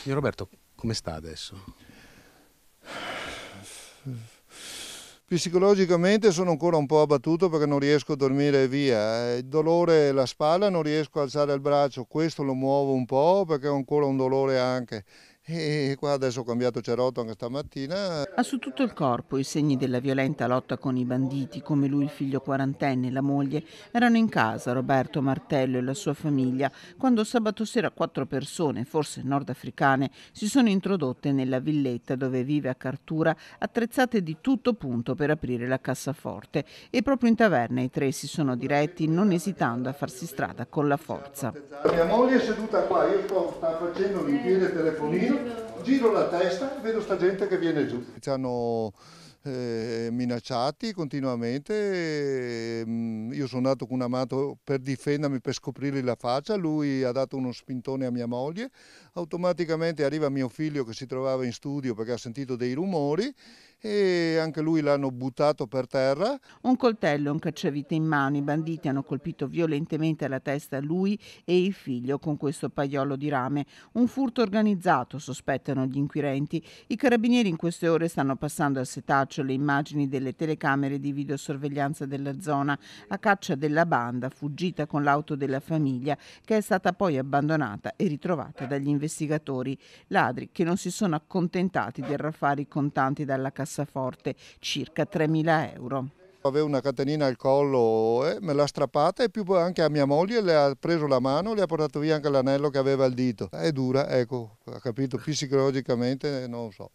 Signor Roberto, come sta adesso? Psicologicamente sono ancora un po' abbattuto perché non riesco a dormire via. Il dolore alla spalla, non riesco a alzare il braccio, questo lo muovo un po' perché ho ancora un dolore anche e qua adesso ho cambiato cerotto anche stamattina. Ha su tutto il corpo i segni della violenta lotta con i banditi, come lui, il figlio quarantenne e la moglie, erano in casa Roberto Martello e la sua famiglia, quando sabato sera quattro persone, forse nordafricane, si sono introdotte nella villetta dove vive a Cartura, attrezzate di tutto punto per aprire la cassaforte. E proprio in taverna i tre si sono diretti, non esitando a farsi strada con la forza. Mia moglie è seduta qua, io sto, sto facendo un piede telefonino giro la testa e vedo sta gente che viene giù. Ci hanno eh, minacciati continuamente, ehm, io sono andato con un amato per difendermi, per scoprirgli la faccia, lui ha dato uno spintone a mia moglie, automaticamente arriva mio figlio che si trovava in studio perché ha sentito dei rumori e anche lui l'hanno buttato per terra. Un coltello e un cacciavite in mano, i banditi hanno colpito violentemente alla testa lui e il figlio con questo paiolo di rame. Un furto organizzato, sospettano gli inquirenti. I carabinieri in queste ore stanno passando a setaccio le immagini delle telecamere di videosorveglianza della zona a caccia della banda fuggita con l'auto della famiglia che è stata poi abbandonata e ritrovata dagli investigatori. Ladri che non si sono accontentati di arraffare i contanti dalla casa cassaforte, circa 3.000 euro. Avevo una catenina al collo, eh, me l'ha strappata e più anche a mia moglie le ha preso la mano e le ha portato via anche l'anello che aveva al dito. È dura, ecco, ha capito, psicologicamente non so.